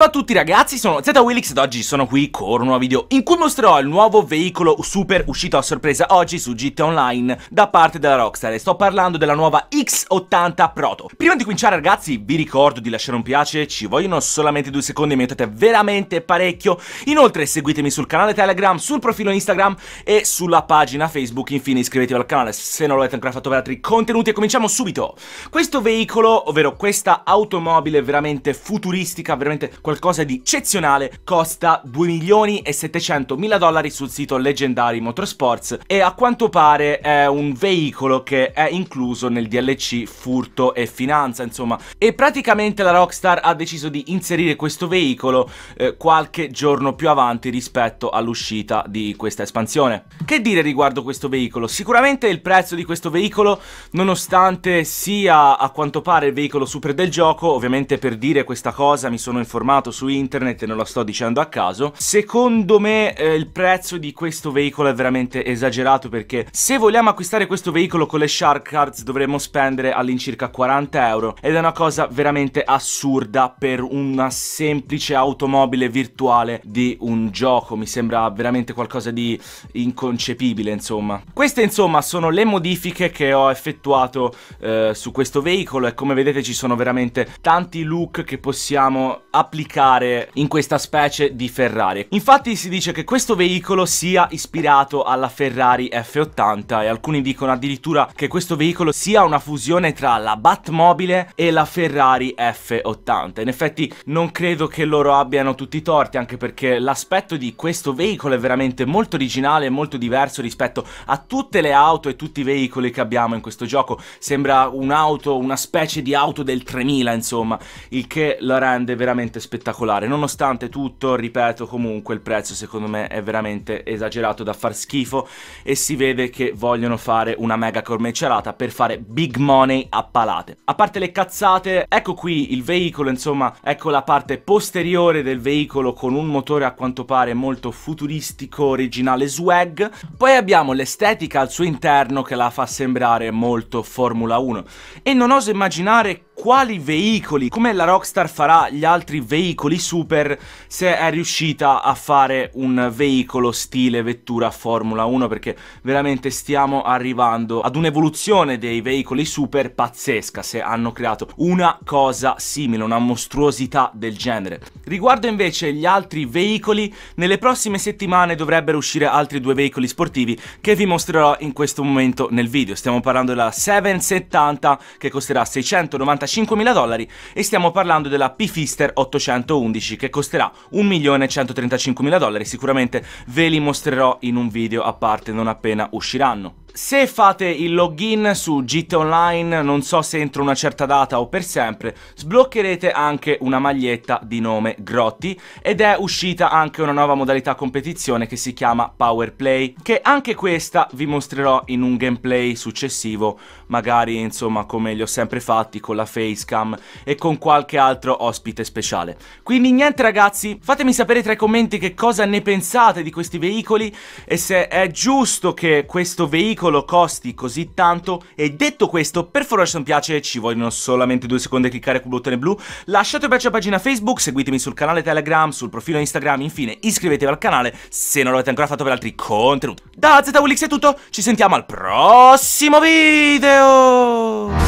Ciao a tutti ragazzi, sono ZWillix ed oggi sono qui con un nuovo video in cui mostrerò il nuovo veicolo super uscito a sorpresa oggi su GT Online da parte della Rockstar e sto parlando della nuova X80 Proto. Prima di cominciare ragazzi vi ricordo di lasciare un piace, ci vogliono solamente due secondi mi aiutate veramente parecchio. Inoltre seguitemi sul canale Telegram, sul profilo Instagram e sulla pagina Facebook, infine iscrivetevi al canale se non l'avete ancora fatto per altri contenuti e cominciamo subito. Questo veicolo, ovvero questa automobile veramente futuristica, veramente qualcosa di eccezionale, costa 2 milioni e 700 mila dollari sul sito Legendary Motorsports e a quanto pare è un veicolo che è incluso nel DLC furto e finanza, insomma. E praticamente la Rockstar ha deciso di inserire questo veicolo eh, qualche giorno più avanti rispetto all'uscita di questa espansione. Che dire riguardo questo veicolo? Sicuramente il prezzo di questo veicolo, nonostante sia a quanto pare il veicolo super del gioco, ovviamente per dire questa cosa mi sono informato trovato su internet e non lo sto dicendo a caso. Secondo me eh, il prezzo di questo veicolo è veramente esagerato perché se vogliamo acquistare questo veicolo con le Shark Cards dovremmo spendere all'incirca 40 euro ed è una cosa veramente assurda per una semplice automobile virtuale di un gioco. Mi sembra veramente qualcosa di inconcepibile insomma. Queste insomma sono le modifiche che ho effettuato eh, su questo veicolo e come vedete ci sono veramente tanti look che possiamo applicare replicare in questa specie di Ferrari. Infatti si dice che questo veicolo sia ispirato alla Ferrari F80 e alcuni dicono addirittura che questo veicolo sia una fusione tra la Batmobile e la Ferrari F80. In effetti non credo che loro abbiano tutti i torti anche perché l'aspetto di questo veicolo è veramente molto originale e molto diverso rispetto a tutte le auto e tutti i veicoli che abbiamo in questo gioco. Sembra un'auto, una specie di auto del 3000 insomma, il che la rende veramente speciale spettacolare. Nonostante tutto, ripeto, comunque il prezzo secondo me è veramente esagerato da far schifo e si vede che vogliono fare una mega commercialata per fare big money a palate. A parte le cazzate, ecco qui il veicolo, insomma, ecco la parte posteriore del veicolo con un motore a quanto pare molto futuristico, originale swag. Poi abbiamo l'estetica al suo interno che la fa sembrare molto Formula 1 e non oso immaginare quali veicoli, come la Rockstar farà gli altri veicoli veicoli super se è riuscita a fare un veicolo stile vettura Formula 1 perché veramente stiamo arrivando ad un'evoluzione dei veicoli super pazzesca se hanno creato una cosa simile, una mostruosità del genere. Riguardo invece gli altri veicoli, nelle prossime settimane dovrebbero uscire altri due veicoli sportivi che vi mostrerò in questo momento nel video. Stiamo parlando della 770 che costerà 695 mila dollari e stiamo parlando della Pfister 800 111 che costerà 1.135.000 dollari, sicuramente ve li mostrerò in un video a parte non appena usciranno. Se fate il login su GT Online, non so se entro una certa data o per sempre, sbloccherete anche una maglietta di nome Grotti ed è uscita anche una nuova modalità competizione che si chiama Power Play, che anche questa vi mostrerò in un gameplay successivo, magari insomma come li ho sempre fatti con la facecam e con qualche altro ospite speciale. Quindi niente ragazzi, fatemi sapere tra i commenti che cosa ne pensate di questi veicoli e se è giusto che questo veicolo piccolo costi così tanto e detto questo per favore se non piace ci vogliono solamente due secondi a cliccare col bottone blu lasciate un piace alla pagina Facebook seguitemi sul canale Telegram sul profilo Instagram infine iscrivetevi al canale se non l'avete ancora fatto per altri contenuti da ZWX è tutto ci sentiamo al prossimo video